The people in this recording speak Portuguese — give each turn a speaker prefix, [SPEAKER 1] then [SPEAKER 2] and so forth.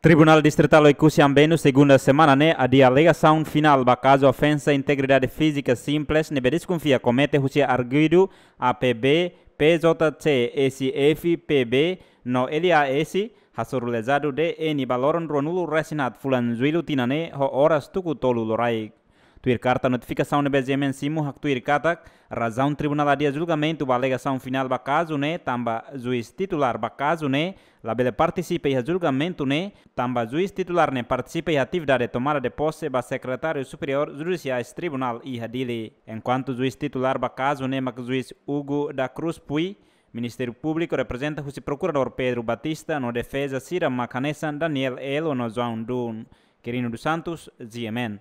[SPEAKER 1] Tribunal Distrital Oicucian Beno, segunda semana, né, a adia alegação final ba caso ofensa à integridade física simples, nebe desconfia comete Rússia arguido APB PJC PB, no LAS, hasurulezado de N baloron nulo resinat fulan zuilu tinane ho horas tuku tolu lorai carta notificação de Benjamin Simo, hak tuircata razão tribunal adia julgamento ba alegação final ba caso né, tamba juiz titular ba caso né, labele participa e julgamento né, tamba juiz titular né participa e atividade de tomada de posse ba secretário superior judiciais tribunal e hadile. Enquanto juiz titular ba caso né, O juiz Hugo da Cruz Pui, Ministério Público representa o procurador Pedro Batista no defesa Cira Macanessan Daniel Elo no João Dun. Quirino dos Santos, Ziemen.